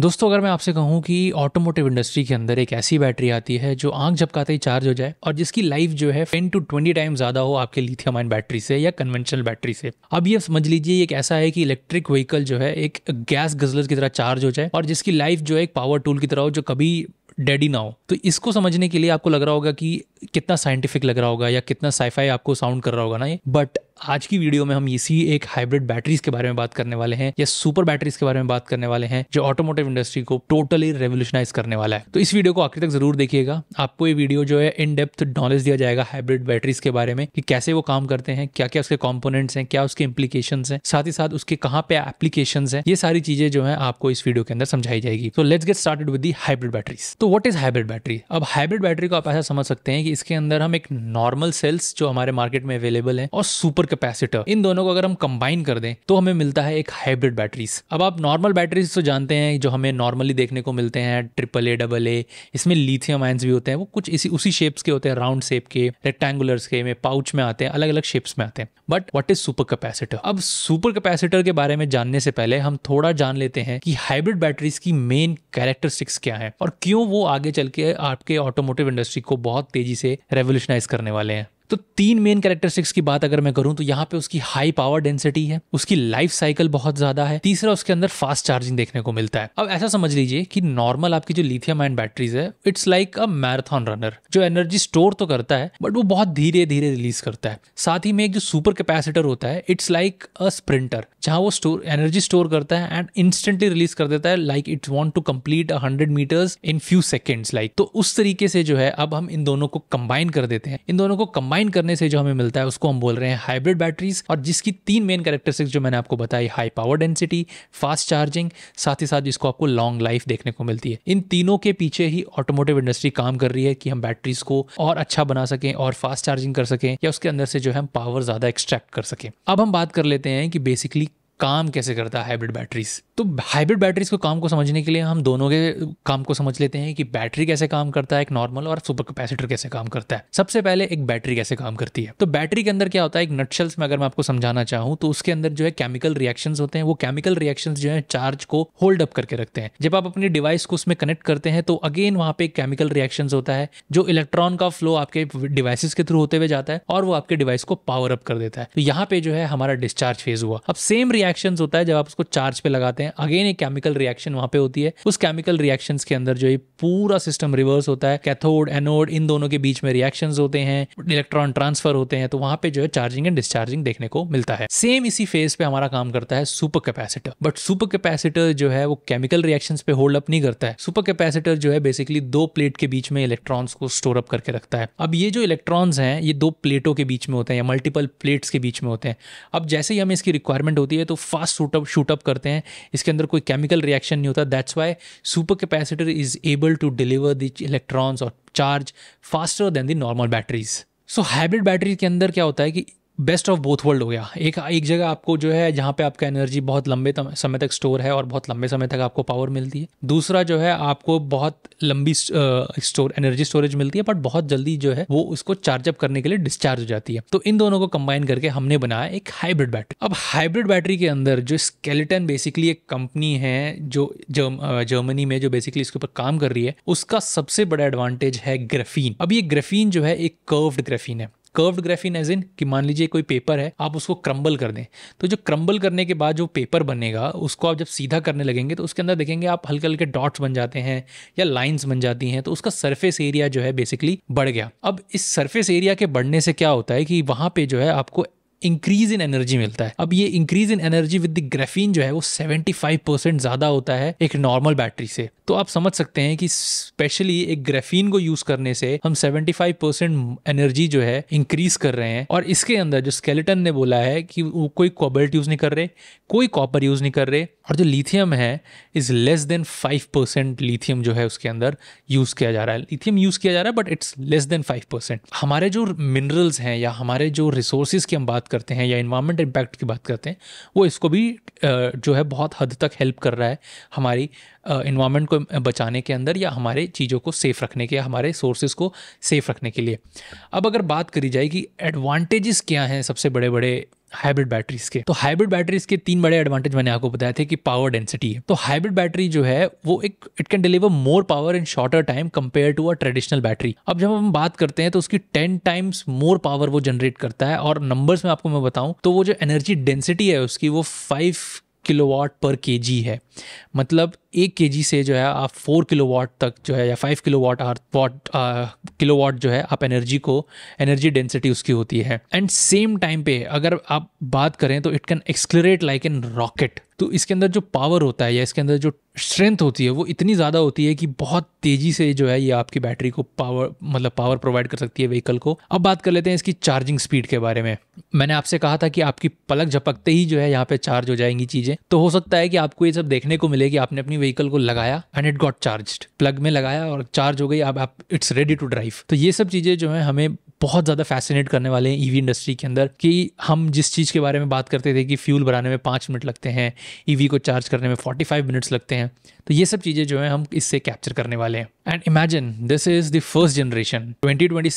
दोस्तों अगर मैं आपसे कहूं कि ऑटोमोटिव इंडस्ट्री के अंदर एक ऐसी बैटरी आती है जो आंख झपकाते ही चार्ज हो जाए और जिसकी लाइफ जो है टेन टू ट्वेंटी टाइम ज्यादा हो आपके लिथियम आयन बैटरी से या कन्वेंशनल बैटरी से अब ये समझ लीजिए एक ऐसा है कि इलेक्ट्रिक व्हीकल जो है एक गैस गजलर की तरह चार्ज हो जाए और जिसकी लाइफ जो है एक पावर टूल की तरह हो जो कभी डेडी ना हो तो इसको समझने के लिए आपको लग रहा होगा कि कितना साइंटिफिक लग रहा होगा या कितना साइफाई आपको साउंड कर रहा होगा ना ये बट आज की वीडियो में हम इसी एक हाइब्रिड बैटरीज के बारे में बात करने वाले हैं या सुपर बैटरीज के बारे में बात करने वाले हैं जो ऑटोमोटिव इंडस्ट्री को टोटली रेवोल्यूशनाइज करने वाला है तो इस वीडियो को आखिर तक जरूर देखिएगा आपको ये वीडियो जो है इन डेप्थ नॉलेज दिया जाएगा हाइब्रिड बैटरीज के बारे में कि कैसे वो काम करते हैं क्या क्या उसके कॉम्पोनेट्स हैं क्या उसके इम्प्लीकेशन है साथ ही साथ उसके कहाँ पे एप्लीकेशन है ये सारी चीजें जो है आपको इस वीडियो के अंदर समझाई जाएगी तो let's get started with the hybrid batteries तो वट इज हाइब्रिड बैटरी अब हाइब्रिड बैटरी को आप ऐसा समझ सकते हैं कि इसके अंदर हम एक नॉर्मल सेल्स जो हमारे मार्केट में अवेलेबल है और सुपर सुपर कैपेसिटर इन दोनों को अगर हम कंबाइन कर दें तो हमें मिलता है एक हाइब्रिड बैटरीज अब आप नॉर्मल बैटरीज तो जानते हैं जो हमें नॉर्मली देखने को मिलते हैं ट्रिपल ए डबल ए इसमें लिथियम आयंस भी होते हैं वो कुछ इसी उसी शेप्स के होते हैं राउंड शेप के रेक्टेंगुलर्स के में पाउच में आते हैं अलग अलग शेप्स में आते हैं but what is super capacitor अब सुपर कैपेसिटर के बारे में जानने से पहले हम थोड़ा जान लेते हैं कि हाइब्रिड बैटरीज की मेन कैरेक्टरिस्टिक्स क्या है और क्यों वो आगे चल के आपके ऑटोमोटिव इंडस्ट्री को बहुत तेजी से रेवोल्यूशनाइज करने वाले हैं तो तीन मेन कैरेक्टरिस्टिक्स की बात अगर मैं करूं तो यहाँ पे उसकी हाई पावर डेंसिटी है उसकी लाइफ साइकिल बहुत ज्यादा है तीसरा उसके अंदर फास्ट चार्जिंग देखने को मिलता है अब ऐसा समझ लीजिए कि नॉर्मल आपकी जो लिथियम आयन बैटरीज है it's like a marathon runner जो एनर्जी स्टोर तो करता है बट वो बहुत धीरे धीरे रिलीज करता है साथ ही में एक जो सुपर कैपेसिटर होता है इट्स लाइक अ स्प्रिंटर जहां वो स्टोर एनर्जी स्टोर करता है एंड इंस्टेंटली रिलीज कर देता है like it's want to complete hundred metres in few seconds like तो उस तरीके से जो है अब हम इन दोनों को कंबाइन कर देते हैं इन दोनों को कंबाइन कंबाइन करने से जो हमें मिलता है उसको हम बोल रहे हैं हाइब्रिड बैटरीज और जिसकी तीन मेन कैरेक्टरिस्टिक्स जो मैंने आपको बताई high power density fast charging साथ ही साथ जिसको आपको लॉन्ग लाइफ देखने को मिलती है इन तीनों के पीछे ही ऑटोमोटिव इंडस्ट्री काम कर रही है कि हम बैटरीज को और अच्छा बना सकें और फास्ट चार्जिंग कर सकें या उसके अंदर से जो है हम पावर ज़्यादा एक्सट्रैक्ट कर सकें अब हम बात कर लेते हैं कि बेसिकली काम कैसे करता है हाइब्रिड बैटरीज तो हाइब्रिड बैटरीज को काम को समझने के लिए हम दोनों के काम को समझ लेते हैं कि बैटरी कैसे काम करता है एक नॉर्मल और सुपर कैपेसिटर कैसे काम करता है सबसे पहले एक बैटरी कैसे काम करती है तो बैटरी के अंदर क्या होता है एक नटशल्स में अगर मैं आपको समझाना चाहूँ तो उसके अंदर जो है केमिकल रिएक्शन होते हैं वो केमिकल रिएक्शन जो है चार्ज को होल्ड अप करके रखते हैं जब आप अपनी डिवाइस को उसमें कनेक्ट करते हैं तो अगेन वहां पे केमिकल रिएक्शन होता है जो इलेक्ट्रॉन का फ्लो आपके डिवाइसेस के थ्रू होते हुए जाता है और वो आपके डिवाइस को पावर अप कर देता है तो यहाँ पे जो है हमारा डिस्चार्ज फेज हुआ अब सेम रिएक्शन होता है जब आप उसको चार्ज पे लगाते हैं अगेन एक केमिकल रिएक्शन वहां पे होती है उस केमिकल रिएक्शन के अंदर जो ये पूरा सिस्टम रिवर्स होता है कैथोड एनोड इन दोनों के बीच में रिएक्शन होते हैं इलेक्ट्रॉन ट्रांसफर होते हैं तो वहां पे जो है चार्जिंग एंड डिस्चार्जिंग देखने को मिलता है सेम इसी फेज पे हमारा काम करता है super capacitor but super capacitor जो है वो केमिकल रिएक्शन पे होल्ड अप नहीं करता है सुपर कैपेसिटर जो है बेसिकली दो प्लेट के बीच में इलेक्ट्रॉन्स को स्टोर अप करके रखता है अब ये जो इलेक्ट्रॉन्स हैं ये दो प्लेटों के बीच में होते हैं या मल्टीपल प्लेट्स के बीच में होते हैं अब जैसे ही हमें इसकी रिक्वायरमेंट होती है तो तो फास्ट शूटअप शूटअप करते हैं इसके अंदर कोई केमिकल रिएक्शन नहीं होता that's why super capacitor is able to deliver the electrons और charge faster than the normal batteries so hybrid battery के अंदर क्या होता है कि बेस्ट ऑफ बोथ वर्ल्ड हो गया एक एक जगह आपको जो है जहाँ पे आपका एनर्जी बहुत लंबे समय तक स्टोर है और बहुत लंबे समय तक आपको पावर मिलती है दूसरा जो है आपको बहुत लंबी स्टोर एनर्जी स्टोरेज मिलती है बट बहुत जल्दी जो है वो उसको चार्जअप करने के लिए डिस्चार्ज हो जाती है तो इन दोनों को कंबाइन करके हमने बनाया एक हाइब्रिड बैटरी अब हाइब्रिड बैटरी के अंदर जो स्केलेटन बेसिकली एक कंपनी है जो जर्म, जर्मनी में जो बेसिकली इसके ऊपर काम कर रही है उसका सबसे बड़ा एडवांटेज है ग्रेफीन अब ये ग्रेफीन जो है एक कर्व्ड ग्रेफीन है कर्व्ड ग्रेफिन एज इन कि मान लीजिए कोई पेपर है आप उसको क्रम्बल कर दें तो जो क्रम्बल करने के बाद जो पेपर बनेगा उसको आप जब सीधा करने लगेंगे तो उसके अंदर देखेंगे आप हल्के हल्के डॉट्स बन जाते हैं या लाइन्स बन जाती हैं तो उसका सरफेस एरिया जो है बेसिकली बढ़ गया अब इस सरफेस एरिया के बढ़ने से क्या होता है कि वहाँ पे जो है आपको इंक्रीज इन एनर्जी मिलता है अब ये increase in energy with the graphene जो है वो 75 परसेंट ज्यादा होता है एक नॉर्मल बैटरी से तो आप समझ सकते हैं कि स्पेशली एक ग्रेफीन को यूज करने से हम 75 परसेंट एनर्जी जो है इंक्रीज कर रहे हैं और इसके अंदर जो स्केलेटन ने बोला है कि वो कोई कॉबल्ट यूज नहीं कर रहे कोई कॉपर यूज नहीं कर रहे और जो लिथियम है is less than five percent lithium जो है उसके अंदर यूज़ किया जा रहा है लिथियम यूज़ किया जा रहा है but it's less than five percent हमारे जो मिनरल्स हैं या हमारे जो रिसोर्सेज की हम बात करते हैं या इन्वायरमेंट इम्पैक्ट की बात करते हैं वो इसको भी जो है बहुत हद तक हेल्प कर रहा है हमारी इन्वायरमेंट को बचाने के अंदर या हमारे चीज़ों को सेफ़ रखने के हमारे सोर्सेज को सेफ़ रखने के लिए अब अगर बात करी जाए कि एडवांटेजेस क्या हैं सबसे बड़े बड़े हाइब्रिड बैटरीज के तो हाइब्रिड बैटरीज के तीन बड़े एडवांटेज मैंने आपको बताया थे कि पावर डेंसिटी है तो हाइब्रिड बैटरी जो है वो एक it can deliver more power in shorter time compare to a traditional battery अब जब हम बात करते हैं तो उसकी टेन टाइम्स मोर पावर वो जनरेट करता है और नंबर्स में आपको मैं बताऊं तो वो जो एनर्जी डेंसिटी है उसकी वो फाइव किलोवाट पर केजी है मतलब एक केजी से जो है आप फोर किलोवाट तक जो है या five kilowatt or watt kilowatt जो है आप एनर्जी को एनर्जी डेंसिटी उसकी होती है एंड सेम टाइम पे अगर आप बात करें तो it can accelerate like an rocket तो इसके अंदर जो पावर होता है या इसके अंदर जो स्ट्रेंथ होती है वो इतनी ज़्यादा होती है कि बहुत तेज़ी से जो है ये आपकी बैटरी को पावर मतलब पावर प्रोवाइड कर सकती है व्हीकल को अब बात कर लेते हैं इसकी चार्जिंग स्पीड के बारे में मैंने आपसे कहा था कि आपकी पलक झपकते ही जो है यहाँ पे चार्ज हो जाएंगी चीज़ें तो हो सकता है कि आपको ये सब देखने को मिले कि आपने अपनी व्हीकल को लगाया and it got charge plug में लगाया और चार्ज हो गई अब आप इट्स रेडी टू ड्राइव तो ये सब चीज़ें जो है हमें बहुत ज़्यादा फैसिनेट करने वाले हैं ईवी e इंडस्ट्री के अंदर कि हम जिस चीज़ के बारे में बात करते थे कि फ्यूल बनाने में पाँच मिनट लगते हैं ईवी e को चार्ज करने में फोर्टी फाइव मिनट्स लगते हैं तो ये सब चीज़ें जो है हम इससे कैप्चर करने वाले हैं and imagine this is the first generation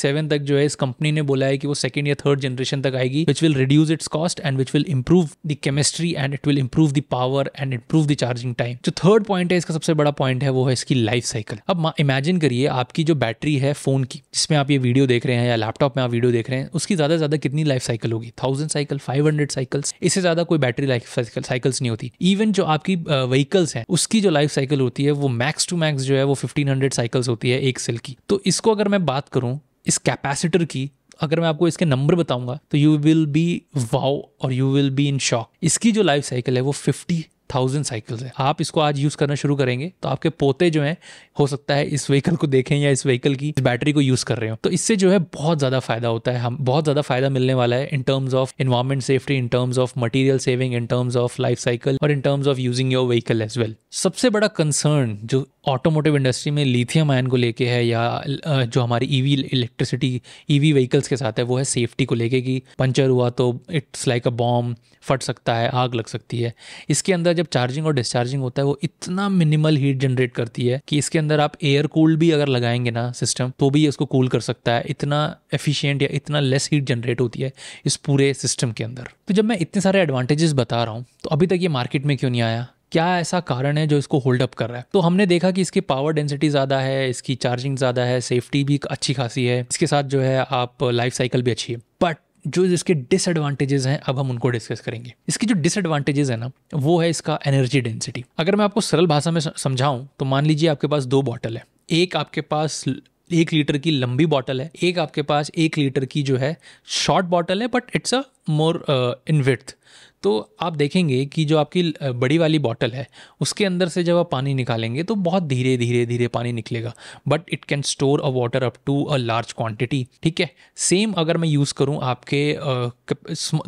seven तक जो है इस कंपनी ने बोला है कि वो सेकेंड या थर्ड जनरेशन तक आएगी which will reduce its cost and which will improve the chemistry and it will improve the power and improve the charging time जो थर्ड पॉइंट है इसका सबसे बड़ा पॉइंट है वो है इसकी लाइफ साइकिल अब इमेजिन करिए आपकी जो बैटरी है फोन की जिसमें आप ये वीडियो देख रहे हैं या लैपटॉप लैपटॉप में आप वीडियो देख रहे हैं उसकी ज़्यादा से ज़्यादा कितनी लाइफ साइकिल होगी thousand cycle five hundred cycles इससे ज़्यादा कोई बैटरी लाइफ साइकिल्स नहीं होती इवन जो आपकी व्हीकल्स हैं उसकी जो लाइफ साइकिल होती है वो मैक्स टू मैक्स जो है वो फिफ्टीन हंड्रेड साइकिल्स होती है एक सेल की तो इसको अगर मैं बात करूँ इस कैपेसिटर की अगर मैं आपको इसके नंबर बताऊंगा तो यू विल बी वाओ और you will be in shock इसकी जो लाइफ साइकिल है वो फिफ्टी थाउजेंड साइकिल्स है आप इसको आज यूज़ करना शुरू करेंगे तो आपके पोते जो हैं हो सकता है इस व्हीकल को देखें या इस व्हीकल की इस बैटरी को यूज़ कर रहे हो तो इससे जो है बहुत ज़्यादा फायदा होता है हम बहुत ज़्यादा फायदा मिलने वाला है in terms of environment safety in terms of material saving in terms of life cycle और in terms of using your vehicle as well सबसे बड़ा कंसर्न जो ऑटोमोटिव इंडस्ट्री में लिथियम आयन को लेके है या जो हमारी ईवी इलेक्ट्रिसिटी ईवी व्हीकल्स के साथ है वो है सेफ्टी को लेके कि पंचर हुआ तो इट्स लाइक अ बॉम्ब फट सकता है आग लग सकती है इसके अंदर जब चार्जिंग और डिस्चार्जिंग होता है वो इतना मिनिमल हीट जनरेट करती है कि इसके अंदर आप एयर कूल भी अगर लगाएंगे ना सिस्टम तो भी इसको कूल कर सकता है इतना एफिशिएंट या इतना लेस हीट जनरेट होती है इस पूरे सिस्टम के अंदर तो जब मैं इतने सारे एडवांटेजेस बता रहा हूँ तो अभी तक ये मार्केट में क्यों नहीं आया क्या ऐसा कारण है जो इसको होल्ड अप कर रहा है तो हमने देखा कि इसकी पावर डेंसिटी ज़्यादा है इसकी चार्जिंग ज़्यादा है सेफ्टी भी अच्छी खासी है इसके साथ जो है आप लाइफ साइकिल भी अच्छी है बट जो इसके डिसएडवांटेजेस हैं अब हम उनको डिस्कस करेंगे इसकी जो डिसएडवांटेजेस है ना वो है इसका एनर्जी डेंसिटी अगर मैं आपको सरल भाषा में समझाऊं तो मान लीजिए आपके पास दो बॉटल है एक आपके पास एक लीटर की लंबी बॉटल है एक आपके पास एक लीटर की जो है शॉर्ट बॉटल है but it's a more in width तो आप देखेंगे कि जो आपकी बड़ी वाली बॉटल है उसके अंदर से जब आप पानी निकालेंगे तो बहुत धीरे धीरे धीरे पानी निकलेगा but it can store a water up to a large quantity ठीक है सेम अगर मैं यूज़ करूँ आपके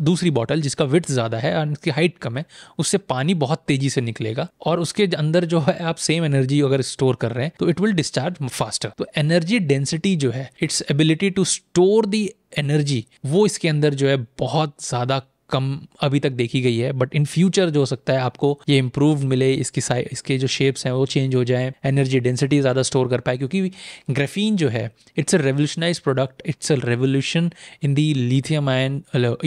दूसरी बॉटल जिसका विथ ज़्यादा है और उसकी हाइट कम है उससे पानी बहुत तेज़ी से निकलेगा और उसके अंदर जो है आप सेम एनर्जी अगर स्टोर कर रहे हैं तो इट विल डिस्चार्ज फास्टर तो एनर्जी डेंसिटी जो है it's ability to store the energy वो इसके अंदर जो है बहुत ज़्यादा कम अभी तक देखी गई है बट इन फ्यूचर जो हो सकता है आपको ये इम्प्रूव मिले इसकी इसके जो शेप्स हैं वो चेंज हो जाए एनर्जी डेंसिटी ज़्यादा स्टोर कर पाए क्योंकि ग्रेफीन जो है it's a revolutionise product it's a revolution in the lithium ion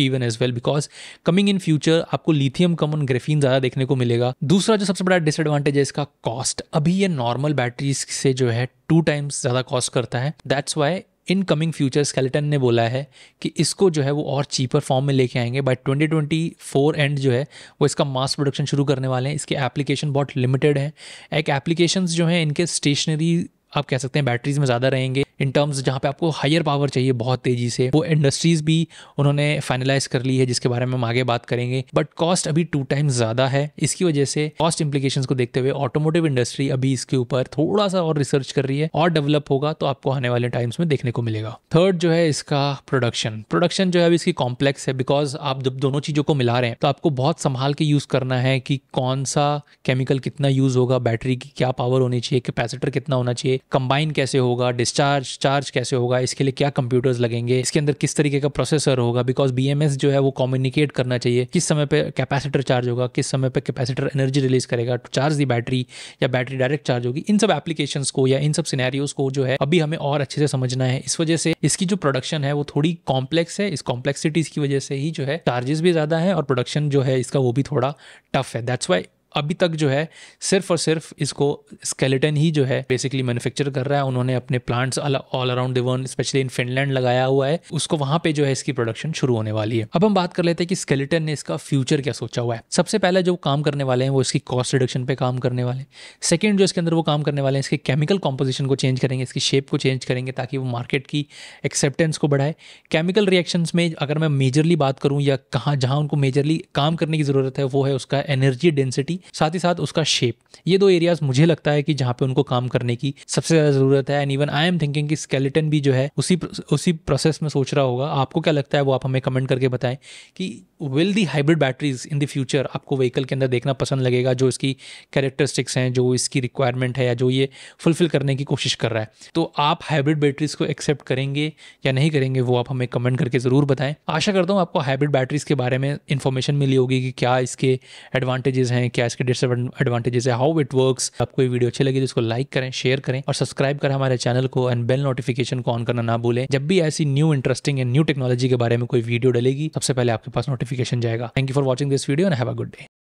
even as well because coming in future आपको लिथियम कम ऑन ग्रेफीन ज़्यादा देखने को मिलेगा दूसरा जो सबसे बड़ा डिसएडवांटेज है इसका कॉस्ट अभी ये नॉर्मल बैटरीज से जो है टू टाइम्स ज़्यादा कॉस्ट करता है that's why in coming future Skeleton ने बोला है कि इसको जो है वो और चीपर फॉर्म में लेके आएंगे बाय 2024 एंड जो है वो इसका मास प्रोडक्शन शुरू करने वाले हैं इसके एप्लीकेशन बहुत लिमिटेड हैं एक एप्लीकेशंस जो हैं इनके स्टेशनरी आप कह सकते हैं बैटरीज में ज़्यादा रहेंगे इन टर्म्स जहाँ पे आपको हायर पावर चाहिए बहुत तेज़ी से वो इंडस्ट्रीज़ भी उन्होंने फाइनलाइज कर ली है जिसके बारे में हम आगे बात करेंगे बट कॉस्ट अभी टू टाइम्स ज़्यादा है इसकी वजह से कॉस्ट इंप्लीकेशन को देखते हुए ऑटोमोटिव इंडस्ट्री अभी इसके ऊपर थोड़ा सा और रिसर्च कर रही है और डेवलप होगा तो आपको आने वाले टाइम्स में देखने को मिलेगा थर्ड जो है इसका प्रोडक्शन प्रोडक्शन जो है अभी इसकी कॉम्प्लेक्स है बिकॉज आप जब दोनों चीज़ों को मिला रहे हैं तो आपको बहुत संभाल के यूज़ करना है कि कौन सा केमिकल कितना यूज़ होगा बैटरी की क्या पावर होनी चाहिए कैपेसिटर कितना होना चाहिए कंबाइन कैसे होगा डिस्चार्ज चार्ज चार्ज कैसे होगा इसके लिए क्या कंप्यूटर्स लगेंगे इसके अंदर किस तरीके का प्रोसेसर होगा बिकॉज बी जो है वो कम्युनिकेट करना चाहिए किस समय पर कैपेसिटर चार्ज होगा किस समय पर कैपेसिटर एनर्जी रिलीज करेगा टू चार्ज दी बैटरी या बैटरी डायरेक्ट चार्ज होगी इन सब एप्लीकेशन को या इन सब सिनेरियोज को जो है अभी हमें और अच्छे से समझना है इस वजह से इसकी जो प्रोडक्शन है वो थोड़ी कॉम्प्लेक्स है इस कॉम्प्लेक्सिटीज की वजह से ही जो है चार्जेस भी ज्यादा है और प्रोडक्शन जो है इसका वो भी थोड़ा टफ है दैट्स वाई अभी तक जो है सिर्फ और सिर्फ इसको स्केलेटन ही जो है बेसिकली मैन्युफैक्चर कर रहा है उन्होंने अपने plants all around the world specially in Finland लगाया हुआ है उसको वहां पे जो है इसकी प्रोडक्शन शुरू होने वाली है अब हम बात कर लेते हैं कि स्केलेटन ने इसका फ्यूचर क्या सोचा हुआ है सबसे पहले जो काम करने वाले हैं वो इसकी कॉस्ट रिडक्शन पे काम करने वाले हैं सेकेंड जो इसके अंदर वो काम करने वाले हैं इसके केमिकल कॉम्पोजिशन को चेंज करेंगे इसकी शेप को चेंज करेंगे ताकि वो मार्केट की एक्सेप्टेंस को बढ़ाए केमिकल रिएक्शंस में अगर मैं मेजरली बात करूँ या कहाँ जहाँ उनको मेजरली काम करने की ज़रूरत है वो है उसका एनर्जी डेंसिटी साथ ही साथ उसका शेप ये दो एरियाज मुझे लगता है कि जहाँ पे उनको काम करने की सबसे ज़्यादा ज़रूरत है and even I am thinking कि स्केलेटन भी जो है उसी उसी प्रोसेस में सोच रहा होगा आपको क्या लगता है वो आप हमें कमेंट करके बताएं कि will the hybrid batteries in the future आपको व्हीकल के अंदर देखना पसंद लगेगा जो इसकी कैरेक्टरिस्टिक्स हैं जो इसकी रिक्वायरमेंट है या जो ये फुलफिल करने की कोशिश कर रहा है तो आप हाइब्रिड बैटरीज को एक्सेप्ट करेंगे या नहीं करेंगे वो आप हमें कमेंट करके ज़रूर बताएं आशा करता हूँ आपको हाइब्रिड बैटरीज के बारे में इन्फॉर्मेशन मिली होगी कि क्या इसके एडवांटेजेस हैं क्या इसके डिसएडवांटेजेस है हाउ इट वर्क आपको ये वीडियो अच्छी लगी तो इसको लाइक करें शेयर करें और सब्सक्राइब करें हमारे चैनल को एंड बेल नोटिफिकेशन को ऑन करना ना भूलें जब भी ऐसी new interesting and new technology के बारे में कोई वीडियो डलेगी सबसे पहले आपके पास नोटिफिकेशन नोटिफिकेशन जाएगा thank you for watching this video and have a good day